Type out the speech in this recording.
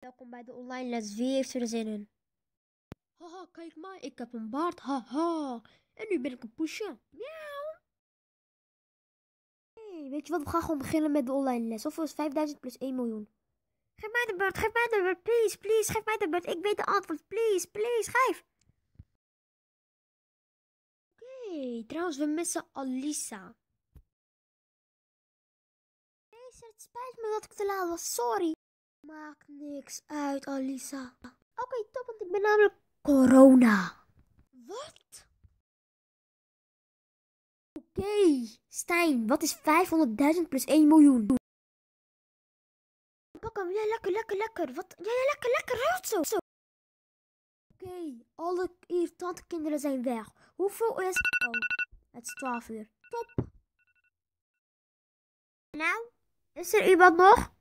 Welkom bij de online les. Wie heeft er zin in? Haha, kijk maar, ik heb een baard. Haha. En nu ben ik een poesje. Miauw. Hey, weet je wat? We gaan gewoon beginnen met de online les. Of is 5000 plus 1 miljoen? Geef mij de beurt, geef mij de beurt, please, please. Geef mij de beurt. Ik weet de antwoord, please, please. Geef. Oké, trouwens, we missen Alisa. Hey, het spijt me dat ik te laat was. Sorry. Maakt niks uit, Alisa. Oké, top, want ik ben namelijk corona. Wat? Oké, okay. Stijn, wat is 500.000 plus 1 miljoen? Pak hem, ja, lekker, lekker, lekker. Wat? Ja, ja, lekker, lekker, rot zo. Oké, okay, alle irritante kinderen zijn weg. Hoeveel is... Oh, het is 12 uur. Top. Nou, is er iemand nog?